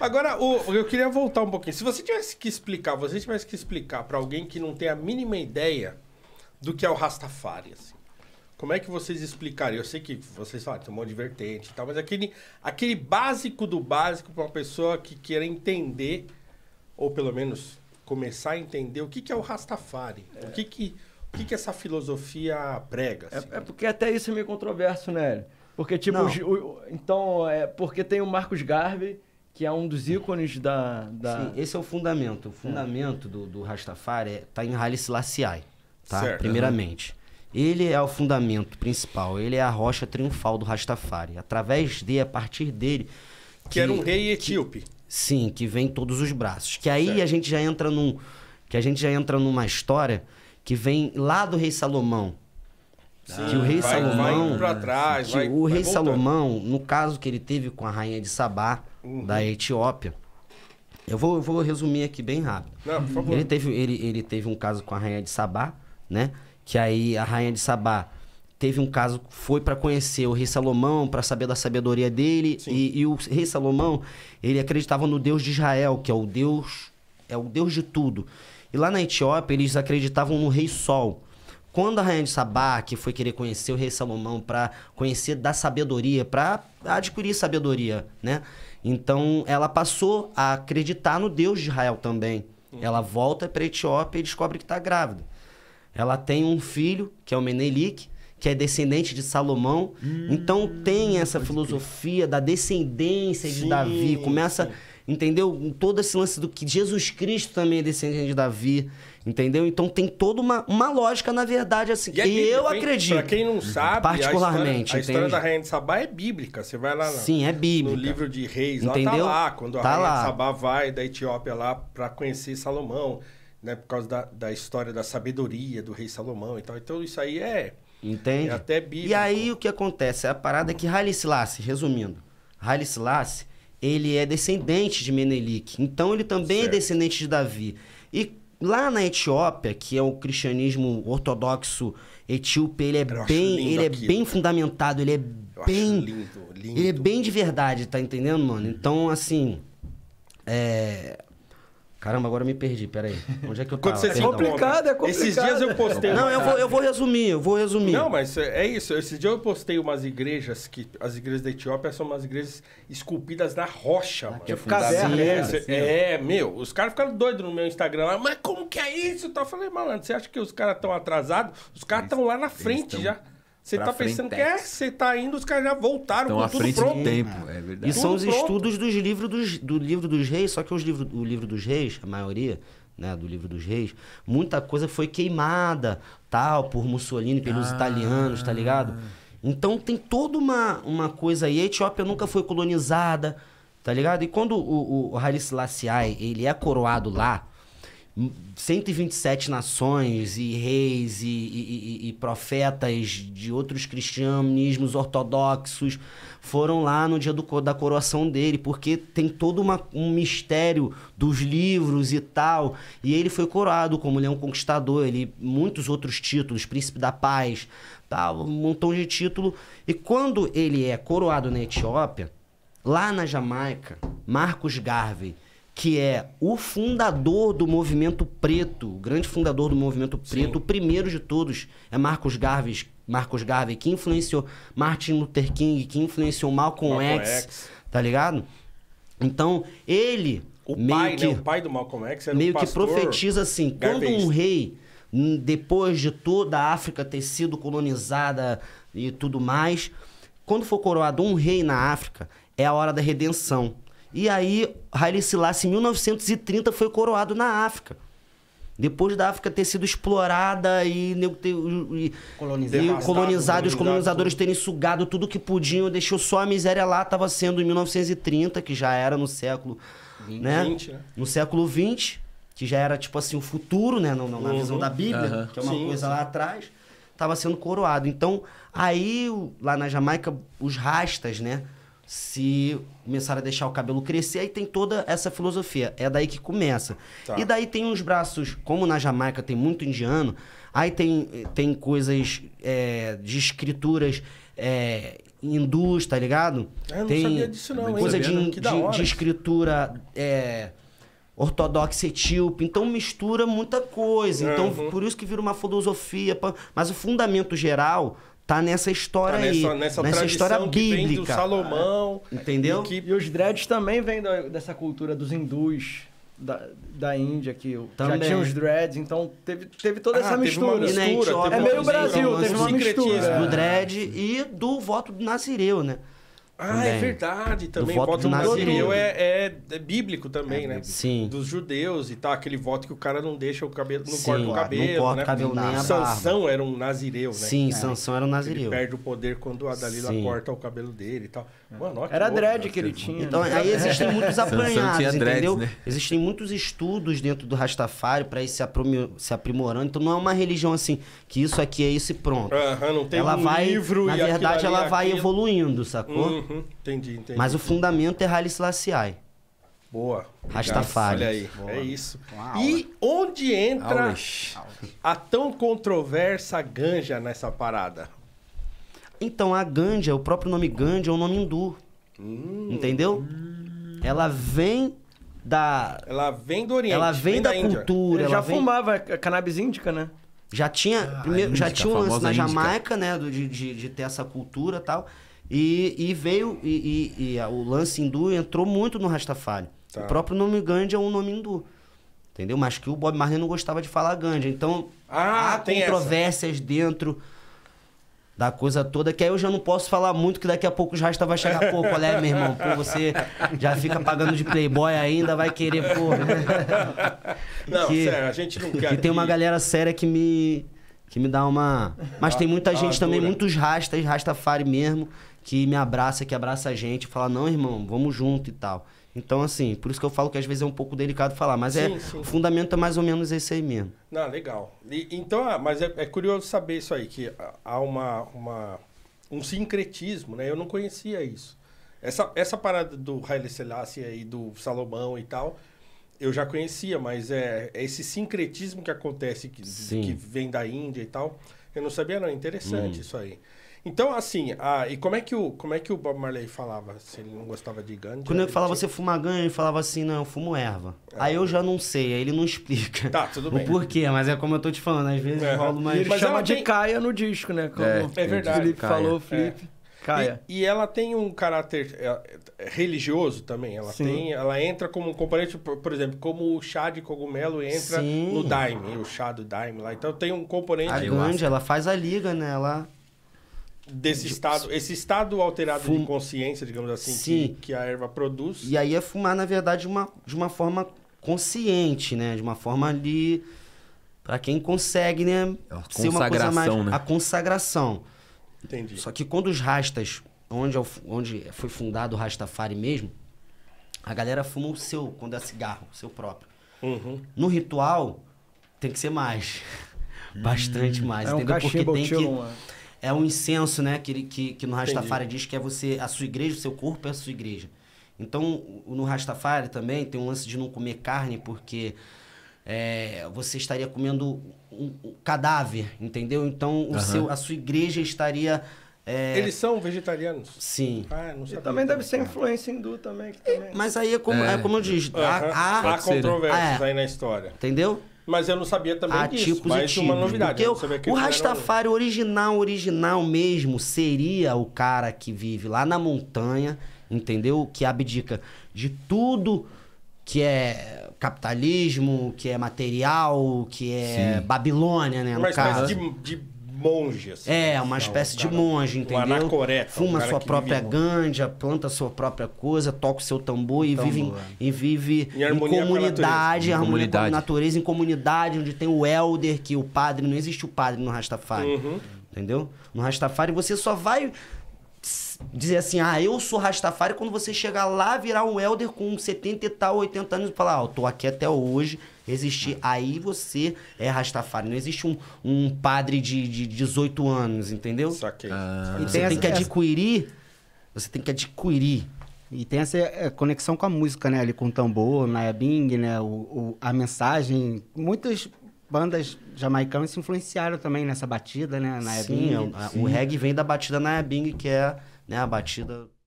Agora, o, eu queria voltar um pouquinho. Se você tivesse que explicar, você tivesse que explicar para alguém que não tem a mínima ideia do que é o Rastafari, assim. Como é que vocês explicariam? Eu sei que vocês falam, tem um monte de vertente e tal, mas aquele, aquele básico do básico para uma pessoa que queira entender, ou pelo menos começar a entender, o que, que é o Rastafari? É. O, que, que, o que, que essa filosofia prega? É, assim? É, é, porque até isso é meio controverso, né? Porque, tipo, o, então, é porque tem o Marcos Garvey que é um dos ícones da. da... Sim, esse é o fundamento. O fundamento é. do, do Rastafari está é, tá em Haile Laciai, tá? Certo. Primeiramente. Ele é o fundamento principal, ele é a rocha triunfal do Rastafari. Através de, a partir dele. Que, que era um rei que, etíope. sim, que vem todos os braços. Que aí certo. a gente já entra num. Que a gente já entra numa história que vem lá do rei Salomão Sim, que o rei vai, Salomão. Vai trás, que vai, o rei Salomão, no caso que ele teve com a rainha de Sabá, uhum. da Etiópia. Eu vou, eu vou resumir aqui bem rápido. Não, por favor. Ele teve, ele, ele teve um caso com a rainha de Sabá, né? Que aí a rainha de Sabá teve um caso, foi para conhecer o rei Salomão, para saber da sabedoria dele. E, e, o rei Salomão, ele acreditava no Deus de Israel, que é o Deus, é o Deus de tudo. E lá na Etiópia, eles acreditavam no rei Sol. Quando a Rainha de Sabá, que foi querer conhecer o rei Salomão para conhecer da sabedoria, para adquirir sabedoria, né? Então ela passou a acreditar no Deus de Israel também. Hum. Ela volta para Etiópia e descobre que está grávida. Ela tem um filho, que é o Menelik, que é descendente de Salomão. Hum, então tem essa filosofia que... da descendência de sim, Davi. Começa sim entendeu? Todo esse lance do que Jesus Cristo também é descendente de Davi, entendeu? Então tem toda uma, uma lógica, na verdade, assim. E, é bíblico, eu acredito. Para quem não sabe, particularmente, a história, a história da Rainha de Sabá é bíblica. Você vai lá na, Sim, é bíblica. no livro de Reis, entendeu? lá tá lá, quando a tá Rainha lá. de Sabá vai da Etiópia lá para conhecer Salomão, né? Por causa da, da história da sabedoria do rei Salomão e tal. Então isso aí é... Entende? É até bíblico. E aí o que acontece? A parada é que Haile Selassie, resumindo, Haile Selassie ele é descendente de Menelik. Então ele também é certo. é descendente de Davi. E lá na Etiópia, que é o cristianismo ortodoxo etíope, ele é bem, ele aquilo, é bem fundamentado, ele é eu bem lindo, lindo. Ele é bem de verdade, tá entendendo, mano? Então, assim, é, Caramba, agora eu me perdi, peraí. Onde é que eu tava? você é complicado, é complicado. Esses dias eu postei... Não, eu vou, eu vou resumir, eu vou resumir. Não, mas é, é isso. Esses dias eu postei umas igrejas que... As igrejas da Etiópia são umas igrejas esculpidas na rocha, ah, Que é caverna, né? É, meu. Os caras ficaram doidos no meu Instagram lá. Mas como que é isso? Eu falei, malandro, você acha que os caras estão atrasados? Os caras estão lá na frente já. Você está pensando que é, você está indo, os caras já voltaram Estão com à tudo frente pronto. Do tempo, é verdade. E tudo são os pronto. estudos dos livros dos, do livro dos reis, só que os livro, o livro dos reis, a maioria, né, do livro dos reis, muita coisa foi queimada, tal, por Mussolini, pelos ah. italianos, tá ligado? Então tem toda uma, uma coisa aí. A Etiópia nunca foi colonizada, tá ligado? E quando o, o, o Haile Selassie ele é coroado lá, 127 nações e reis e, e, e, profetas de outros cristianismos ortodoxos foram lá no dia do, da coroação dele, porque tem todo uma, um mistério dos livros e tal. E ele foi coroado como Leão Conquistador, ele muitos outros títulos, Príncipe da Paz, tal, um montão de título. E quando ele é coroado na Etiópia, lá na Jamaica, Marcos Garvey que é o fundador do movimento preto, o grande fundador do movimento preto, Sim. o primeiro de todos é Marcos Garvey, Marcos Garvey, que influenciou Martin Luther King, que influenciou Malcolm, Malcolm X, X, tá ligado? Então, ele o meio pai, que, né? o pai do Malcolm X era meio um que profetiza assim, quando um rei depois de toda a África ter sido colonizada e tudo mais, quando for coroado um rei na África, é a hora da redenção. E aí, Haile Selassie, em 1930, foi coroado na África. Depois da África ter sido explorada e, e, e colonizado, né? os colonizadores tudo. terem sugado tudo que podiam, deixou só a miséria lá, estava sendo em 1930, que já era no século. 20, né? 20, né? No século 20, que já era tipo assim o futuro, né? na uhum. visão da Bíblia, uhum. que é uma sim, coisa sim. lá atrás, estava sendo coroado. Então, aí, lá na Jamaica, os rastas, né? se começar a deixar o cabelo crescer, aí tem toda essa filosofia. É daí que começa. Tá. E daí tem uns braços, como na Jamaica tem muito indiano, aí tem, tem coisas é, de escrituras é, hindus, tá ligado? É, eu não tem sabia disso não, Coisa de, de, de, escritura é, ortodoxa etíope. Então mistura muita coisa. Então, uhum. Então por isso que vira uma filosofia. Mas o fundamento geral tá nessa história tá nessa, aí. Nessa, nessa história bíblica. do Salomão. Ah, entendeu? E, que... e, os dreads também vêm da, dessa cultura dos hindus. Da, da Índia, que também. já tinha os dreads, então teve, teve toda ah, essa teve mistura. mistura. Né, é meio Brasil, então, teve assim, uma mistura. Do dread e do voto do Nazireu, né? Ah, é também. é verdade também. o voto Nazireu é, é, é, bíblico também, é, né? Sim. Dos judeus e tal, aquele voto que o cara não deixa o cabelo, não sim, corta o cabelo, não corta o né? cabelo nem a Sansão era um nazireu, né? Sim, Sansão era um nazireu. Ele perde o poder quando a Dalila sim. corta o cabelo dele e tal. É. Mano, era louco, dread que ele tinha. Né? Então, aí existem muitos apanhados, entendeu? Dreads, né? Existem muitos estudos dentro do Rastafari para ir se, se, aprimorando. Então não é uma religião assim, que isso aqui é isso e pronto. Aham, não tem ela um vai, livro na e verdade, ela é vai evoluindo, sacou? Uhum. Uhum. entendi, entendi. Mas o fundamento é Haile Selassie. Boa. Rastafari. Olha aí, é Boa. é isso. E onde entra a tão controversa ganja nessa parada? Então, a ganja, o próprio nome ganja é um nome hindu. Hum. Entendeu? Hum. Ela vem da... Ela vem do Oriente. Ela vem, vem da, da cultura. Ela já vem... fumava cannabis índica, né? Já tinha, ah, primeiro, índica, já tinha um lance na Jamaica, né? De, de, de ter essa cultura e tal. E, e veio, e, e, e, o lance hindu entrou muito no Rastafari. Tá. O próprio nome Gandhi é um nome hindu. Entendeu? Mas que o Bob Marley não gostava de falar Gandhi. Então, ah, há controvérsias essa. dentro da coisa toda, que aí eu já não posso falar muito, que daqui a pouco os Rasta vai chegar, pô, qual é, meu irmão? Pô, você já fica pagando de playboy ainda, vai querer, pô. Não, que, sério, a gente não quer. E tem uma galera séria que me que me dá uma... Mas tem muita gente também, muitos Rastas, Rastafari mesmo, que me abraça, que abraça a gente, fala, não, irmão, vamos junto e tal. Então, assim, por isso que eu falo que às vezes é um pouco delicado falar, mas é sim, é sim. o fundamento é mais ou menos esse aí mesmo. Ah, legal. E, então, ah, mas é, é, curioso saber isso aí, que há uma, uma, um sincretismo, né? Eu não conhecia isso. Essa, essa parada do Haile Selassie aí, do Salomão e tal, eu já conhecia, mas é, é esse sincretismo que acontece, que, que vem da Índia e tal, eu não sabia, não. Interessante hum. isso aí. Então, assim, ah, e como é, que o, como é que o Bob Marley falava? Se ele não gostava de ganja? Quando ele falava, tinha... você fuma ganja, ele falava assim, não, eu fumo erva. É. Aí eu já não sei, aí ele não explica. Tá, tudo bem. O porquê, mas é como eu tô te falando, às vezes é. rola uma... Ele mas chama de caia no disco, né? Como é, é verdade. O Felipe caia. falou, o é. Felipe. É. Caia. E, e, ela tem um caráter é, é, religioso também. Ela Sim. tem, ela entra como um componente, por, por, exemplo, como o chá de cogumelo entra Sim. no daime, o chá do daime lá. Então tem um componente. A ganja, ela faz a liga, né? Ela desse estado, esse estado alterado Fum... de consciência, digamos assim, Sim. Que, que a erva produz. E aí é fumar, na verdade, uma, de uma forma consciente, né? De uma forma ali para quem consegue, né, é a ser uma coisa mais né? a consagração. Entendi. Só que quando os rastas, onde é onde foi fundado o Rastafari mesmo, a galera fuma o seu quando é cigarro, o seu próprio. Uhum. No ritual tem que ser mais. Bastante hum. mais, é entendeu? Um Porque tem que uma né? é um incenso, né? Que, que, que no Rastafari Entendi. diz que é você, a sua igreja, o seu corpo é a sua igreja. Então, no Rastafari também tem um lance de não comer carne, porque é, você estaria comendo um, um cadáver, entendeu? Então, o uhum. seu, a sua igreja estaria. É... Eles são vegetarianos? Sim. Ah, não sabia. E também deve ser influência hindu também. também. Mas aí é como, é. é como eu disse. Uhum. Há, há, há né? controvérsias ah, é. aí na história. Entendeu? Mas eu não sabia também a disso. Tipos mas e é uma novidade. Né? o Rastafari original, original mesmo, seria o cara que vive lá na montanha, entendeu? Que abdica de tudo que é capitalismo, que é material, que é Sim. Babilônia, né? No mas, caso. mas de, de monge, assim. É, uma espécie cara, de monge, entendeu? Coreta, Fuma sua própria ganja, planta sua própria coisa, toca o seu tambor e vive, em, é. e vive em, em comunidade, em harmonia com a natureza, em comunidade, onde tem o elder, que o padre, não existe o padre no Rastafari. Uhum. Entendeu? No Rastafari você só vai dizer assim, ah, eu sou Rastafari, quando você chegar lá, virar um elder com 70 e tal, 80 anos e falar, ah, eu tô aqui até hoje, existir, aí você é Rastafari. Não existe um, um padre de, de 18 anos, entendeu? Saquei. Ah. E você tem que adquirir, você tem que adquirir. E tem essa é, conexão com a música, né? Ali com o tambor, na né, bing, né? O, o, a mensagem. Muitas bandas jamaicanas se influenciaram também nessa batida, né? Na Sim, Ebing. É, o, é, o reggae vem da batida na Ebing, que é né, a batida